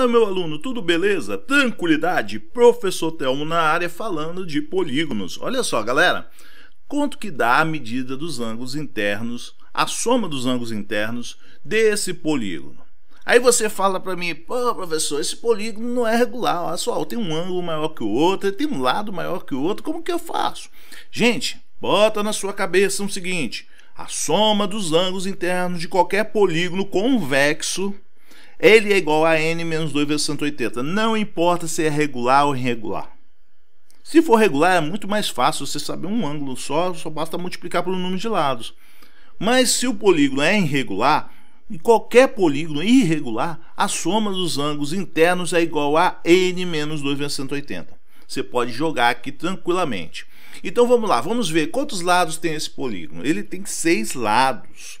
Fala meu aluno, tudo beleza? Tranquilidade? Professor Telmo na área falando de polígonos. Olha só, galera. Quanto que dá a medida dos ângulos internos, a soma dos ângulos internos desse polígono? Aí você fala para mim, pô, professor, esse polígono não é regular, olha só, tem um ângulo maior que o outro, tem um lado maior que o outro, como que eu faço? Gente, bota na sua cabeça o seguinte: a soma dos ângulos internos de qualquer polígono convexo ele é igual a N menos 2 vezes 180. Não importa se é regular ou irregular. Se for regular, é muito mais fácil você saber um ângulo só, só basta multiplicar pelo número de lados. Mas se o polígono é irregular, e qualquer polígono irregular, a soma dos ângulos internos é igual a n menos 2 vezes 180. Você pode jogar aqui tranquilamente. Então vamos lá, vamos ver quantos lados tem esse polígono. Ele tem seis lados.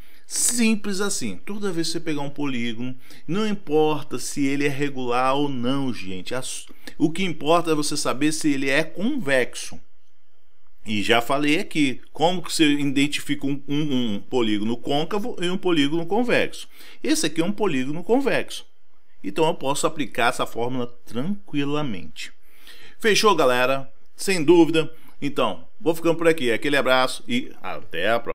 Simples assim. Toda vez que você pegar um polígono, não importa se ele é regular ou não, gente. O que importa é você saber se ele é convexo. E já falei aqui como que você identifica um, um, um, polígono côncavo e um polígono convexo. Esse aqui é um polígono convexo. Então eu posso aplicar essa fórmula tranquilamente. Fechou, galera? Sem dúvida. Então, vou ficando por aqui. Aquele abraço e até a próxima.